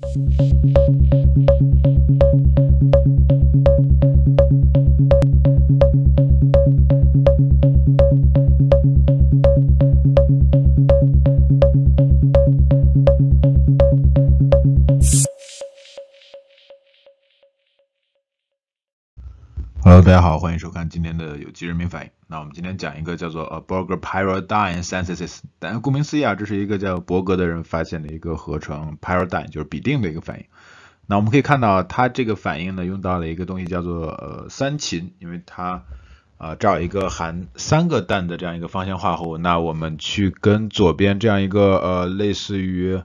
Thank you. Hello，大家好，欢迎收看今天的有机人民反应。那我们今天讲一个叫做 Berg e r p a r a d i g m Synthesis，但顾名思义啊，这是一个叫伯格的人发现的一个合成 p a r a d i g m 就是比定的一个反应。那我们可以看到，它这个反应呢，用到了一个东西叫做呃三秦，因为它啊这有一个含三个氮的这样一个芳香化合物。那我们去跟左边这样一个呃类似于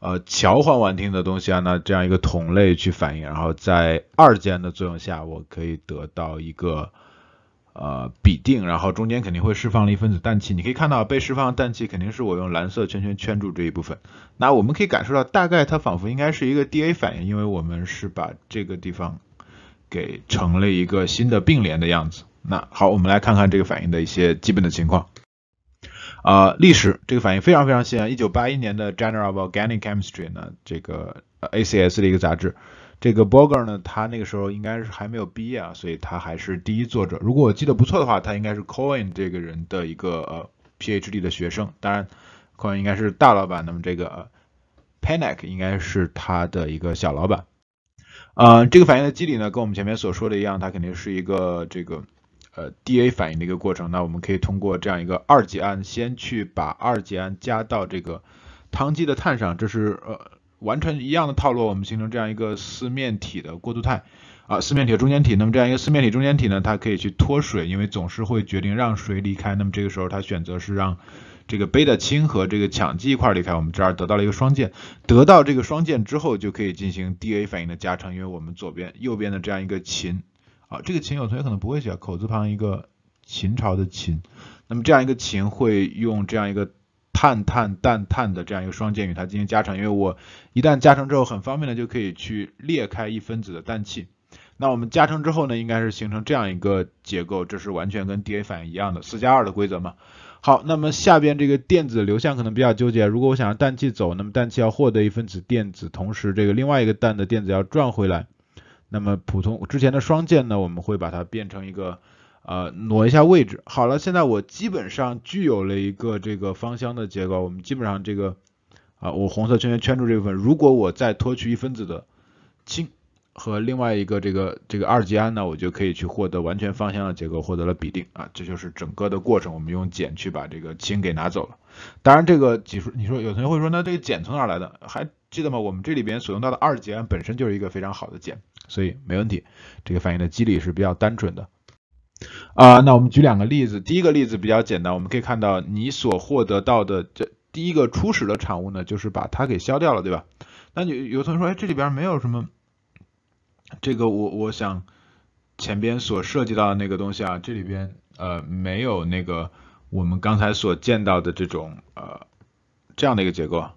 呃，桥环烷烃的东西啊，那这样一个同类去反应，然后在二间的作用下，我可以得到一个呃吡啶，然后中间肯定会释放了一分子氮气。你可以看到被释放的氮气肯定是我用蓝色圈圈圈住这一部分。那我们可以感受到，大概它仿佛应该是一个 DA 反应，因为我们是把这个地方给成了一个新的并联的样子。那好，我们来看看这个反应的一些基本的情况。啊，历史这个反应非常非常新啊！一九八一年的《g e n e r a l of Organic Chemistry》呢，这个 ACS 的一个杂志，这个 Burger 呢，他那个时候应该是还没有毕业啊，所以他还是第一作者。如果我记得不错的话，他应该是 Cohen 这个人的一个呃 PhD 的学生。当然，Cohen 应该是大老板，那么这个 Panic 应该是他的一个小老板。呃，这个反应的机理呢，跟我们前面所说的一样，它肯定是一个这个。呃，D A 反应的一个过程，那我们可以通过这样一个二级胺先去把二级胺加到这个羰基的碳上，这是呃，完全一样的套路，我们形成这样一个四面体的过渡态啊，四面体中间体。那么这样一个四面体中间体呢，它可以去脱水，因为总是会决定让谁离开。那么这个时候它选择是让这个贝塔氢和这个羟基一块离开，我们这儿得到了一个双键，得到这个双键之后就可以进行 D A 反应的加成，因为我们左边右边的这样一个氢。好，这个秦有同学可能不会写，口字旁一个秦朝的秦，那么这样一个秦会用这样一个碳碳氮碳的这样一个双键与它进行加成，因为我一旦加成之后，很方便的就可以去裂开一分子的氮气。那我们加成之后呢，应该是形成这样一个结构，这是完全跟 D A 反应一样的四加二的规则嘛。好，那么下边这个电子流向可能比较纠结，如果我想让氮气走，那么氮气要获得一分子电子，同时这个另外一个氮的电子要转回来。那么普通之前的双键呢，我们会把它变成一个，呃挪一下位置。好了，现在我基本上具有了一个这个芳香的结构。我们基本上这个，啊我红色圈圈圈住这部分，如果我再脱去一分子的氢和另外一个这个这个二级胺呢，我就可以去获得完全芳香的结构，获得了比定啊，这就是整个的过程。我们用碱去把这个氢给拿走了。当然这个术你说有同学会说，那这个碱从哪来的？还记得吗？我们这里边所用到的二级胺本身就是一个非常好的碱。所以没问题，这个反应的机理是比较单纯的啊。那我们举两个例子，第一个例子比较简单，我们可以看到你所获得到的这第一个初始的产物呢，就是把它给消掉了，对吧？那有有同学说，哎，这里边没有什么这个我我想前边所涉及到的那个东西啊，这里边呃没有那个我们刚才所见到的这种呃这样的一个结构。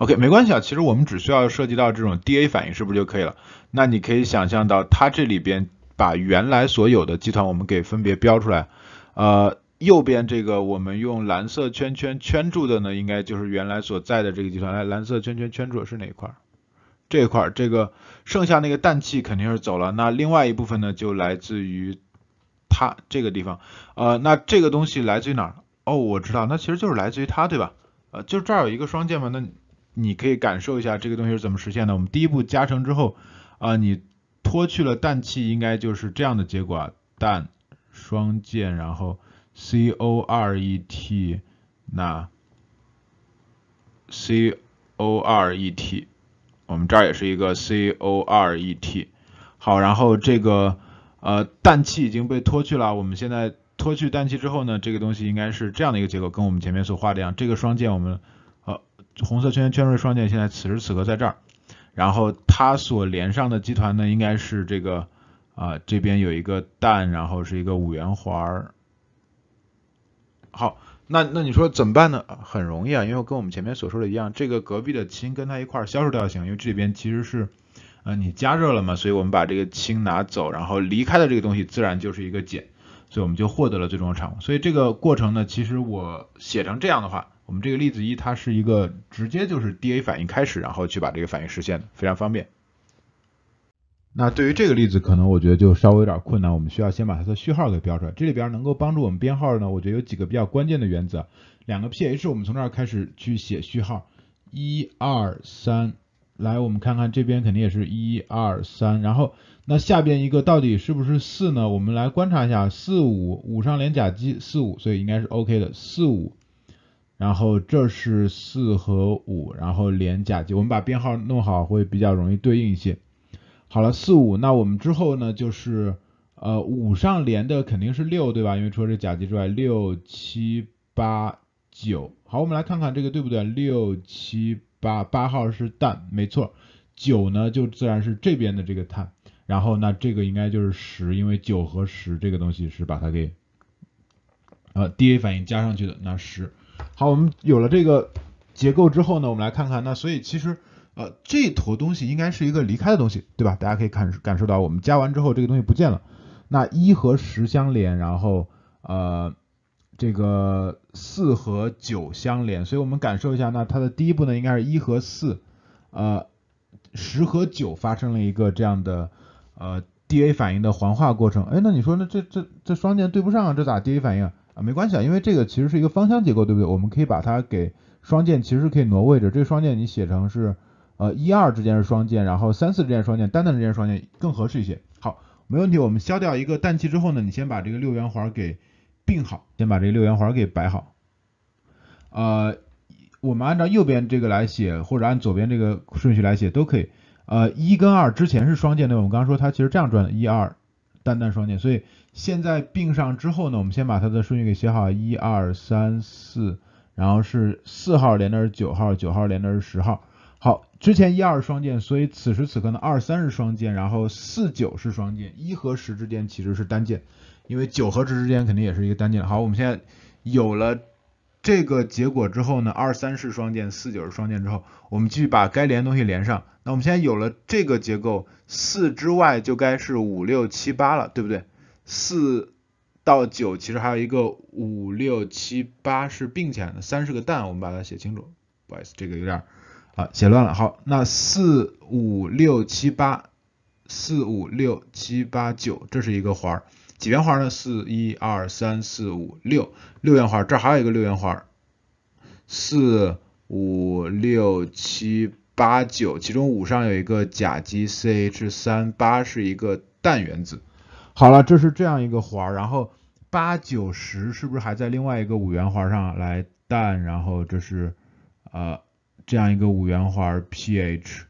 OK，没关系啊，其实我们只需要涉及到这种 D A 反应是不是就可以了？那你可以想象到它这里边把原来所有的基团我们给分别标出来，呃，右边这个我们用蓝色圈圈圈住的呢，应该就是原来所在的这个集团。来，蓝色圈圈圈住的是哪一块？这一块，这个剩下那个氮气肯定是走了。那另外一部分呢，就来自于它这个地方。呃，那这个东西来自于哪儿？哦，我知道，那其实就是来自于它，对吧？呃，就这儿有一个双键嘛，那。你可以感受一下这个东西是怎么实现的。我们第一步加成之后，啊，你脱去了氮气，应该就是这样的结果，啊。氮双键，然后 C O R E T，那 C O R E T，我们这儿也是一个 C O R E T。好，然后这个呃氮气已经被脱去了，我们现在脱去氮气之后呢，这个东西应该是这样的一个结构，跟我们前面所画的一样，这个双键我们。红色圈圈瑞双键现在此时此刻在这儿，然后它所连上的集团呢，应该是这个啊这边有一个氮，然后是一个五元环儿。好，那那你说怎么办呢？很容易啊，因为跟我们前面所说的一样，这个隔壁的氢跟它一块消失掉就行，因为这里边其实是呃你加热了嘛，所以我们把这个氢拿走，然后离开的这个东西自然就是一个碱，所以我们就获得了最终的产物。所以这个过程呢，其实我写成这样的话。我们这个例子一，它是一个直接就是 D A 反应开始，然后去把这个反应实现的，非常方便。那对于这个例子，可能我觉得就稍微有点困难，我们需要先把它的序号给标出来。这里边能够帮助我们编号呢，我觉得有几个比较关键的原则。两个 P H，我们从这儿开始去写序号，一、二、三。来，我们看看这边肯定也是一、二、三。然后那下边一个到底是不是四呢？我们来观察一下，四五五上连甲基，四五，所以应该是 O K 的，四五。然后这是四和五，然后连甲基，我们把编号弄好会比较容易对应一些。好了，四五，那我们之后呢就是，呃，五上连的肯定是六，对吧？因为除了这甲基之外，六七八九。好，我们来看看这个对不对？六七八，八号是氮，没错。九呢就自然是这边的这个碳，然后那这个应该就是十，因为九和十这个东西是把它给，呃，D A 反应加上去的，那10好，我们有了这个结构之后呢，我们来看看，那所以其实，呃，这坨东西应该是一个离开的东西，对吧？大家可以感感受到，我们加完之后这个东西不见了。那一和十相连，然后呃，这个四和九相连，所以我们感受一下，那它的第一步呢，应该是一和四，呃，十和九发生了一个这样的呃 D A 反应的环化过程。哎，那你说那这这这双键对不上，啊，这咋 D A 反应？啊，没关系啊，因为这个其实是一个芳香结构，对不对？我们可以把它给双键，其实可以挪位置。这个双键你写成是，呃，一二之间是双键，然后三四之间双键，单单之间双键更合适一些。好，没问题。我们消掉一个氮气之后呢，你先把这个六元环给并好，先把这个六元环给摆好。呃，我们按照右边这个来写，或者按左边这个顺序来写都可以。呃，一跟二之前是双键，对吧？我们刚刚说它其实这样转的，一二。单单双键，所以现在并上之后呢，我们先把它的顺序给写好，一二三四，然后是四号连的是九号，九号连的是十号。好，之前一二双键，所以此时此刻呢，二三是双键，然后四九是双键，一和十之间其实是单键，因为九和十之间肯定也是一个单键。好，我们现在有了。这个结果之后呢，二三式双键，四九是双键之后，我们继续把该连的东西连上。那我们现在有了这个结构，四之外就该是五六七八了，对不对？四到九其实还有一个五六七八是并起来的，三是个氮，我们把它写清楚。不好意思，这个有点啊写乱了。好，那四五六七八，四五六七八九，这是一个环。几元环呢？四、一、二、三、四、五、六，六元环。这还有一个六元环，四、五、六、七、八、九，其中五上有一个甲基 CH3，八是一个氮原子。好了，这是这样一个环，然后八、九、十是不是还在另外一个五元环上来氮？然后这是呃这样一个五元环 PH，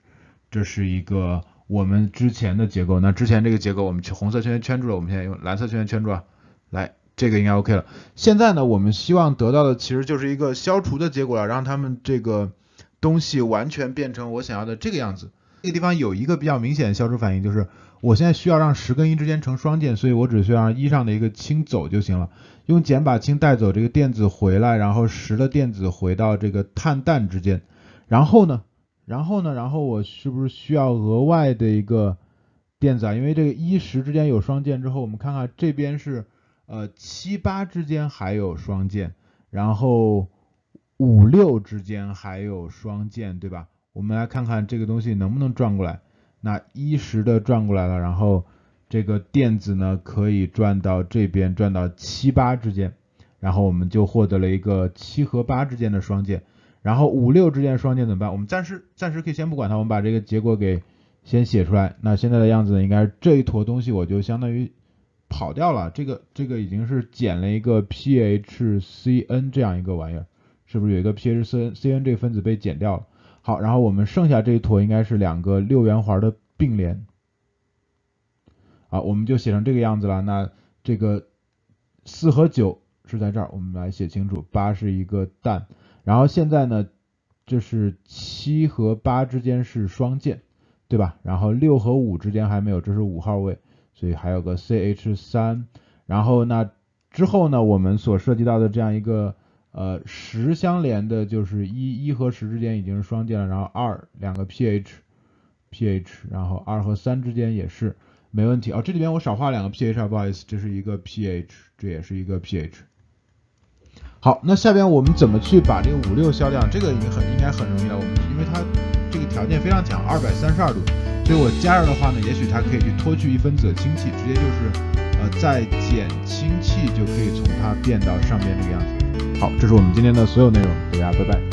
这是一个。我们之前的结构，那之前这个结构我们去红色圈圈住了，我们现在用蓝色圈圈住了，来，这个应该 OK 了。现在呢，我们希望得到的其实就是一个消除的结果了，让他们这个东西完全变成我想要的这个样子。这个地方有一个比较明显的消除反应，就是我现在需要让十跟一之间成双键，所以我只需要让一上的一个氢走就行了，用碱把氢带走，这个电子回来，然后十的电子回到这个碳氮之间，然后呢？然后呢？然后我是不是需要额外的一个电子啊？因为这个一十之间有双键之后，我们看看这边是呃七八之间还有双键，然后五六之间还有双键，对吧？我们来看看这个东西能不能转过来。那一十的转过来了，然后这个电子呢可以转到这边，转到七八之间，然后我们就获得了一个七和八之间的双键。然后五六之间双键怎么办？我们暂时暂时可以先不管它，我们把这个结果给先写出来。那现在的样子呢？应该这一坨东西我就相当于跑掉了，这个这个已经是减了一个 PHCN 这样一个玩意儿，是不是有一个 PHCN？CN 这个分子被减掉了。好，然后我们剩下这一坨应该是两个六元环的并联啊，我们就写成这个样子了。那这个四和九是在这儿，我们来写清楚。八是一个氮。然后现在呢，就是七和八之间是双键，对吧？然后六和五之间还没有，这是五号位，所以还有个 C H 三。然后那之后呢，我们所涉及到的这样一个呃十相连的，就是一一和十之间已经是双键了，然后二两个 P H P H，然后二和三之间也是没问题啊。这里边我少画两个 P H，不好意思，这是一个 P H，这也是一个 P H。好，那下边我们怎么去把这个五六销量，这个也很应该很容易了。我们因为它这个条件非常强，二百三十二度，所以我加热的话呢，也许它可以去脱去一分子氢气，直接就是呃再减氢气，就可以从它变到上面这个样子。好，这是我们今天的所有内容，大家拜拜。